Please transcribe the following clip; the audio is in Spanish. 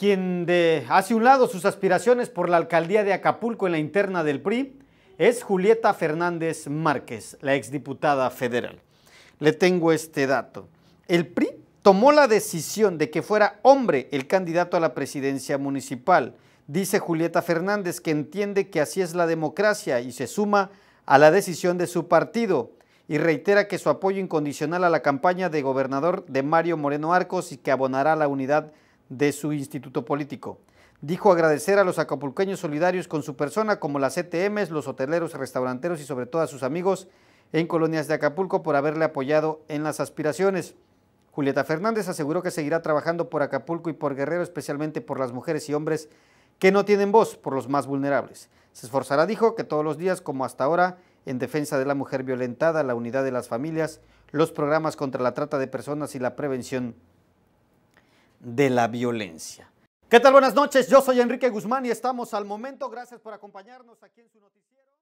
quien de hace un lado sus aspiraciones por la alcaldía de Acapulco en la interna del PRI, es Julieta Fernández Márquez, la exdiputada federal. Le tengo este dato. El PRI tomó la decisión de que fuera hombre el candidato a la presidencia municipal. Dice Julieta Fernández que entiende que así es la democracia y se suma a la decisión de su partido y reitera que su apoyo incondicional a la campaña de gobernador de Mario Moreno Arcos y que abonará la unidad de su instituto político. Dijo agradecer a los acapulqueños solidarios con su persona, como las CTMs, e los hoteleros, restauranteros y sobre todo a sus amigos en colonias de Acapulco por haberle apoyado en las aspiraciones. Julieta Fernández aseguró que seguirá trabajando por Acapulco y por Guerrero, especialmente por las mujeres y hombres que no tienen voz, por los más vulnerables. Se esforzará, dijo, que todos los días, como hasta ahora, en defensa de la mujer violentada, la unidad de las familias, los programas contra la trata de personas y la prevención de la violencia. ¿Qué tal? Buenas noches. Yo soy Enrique Guzmán y estamos al momento. Gracias por acompañarnos aquí en su noticiero.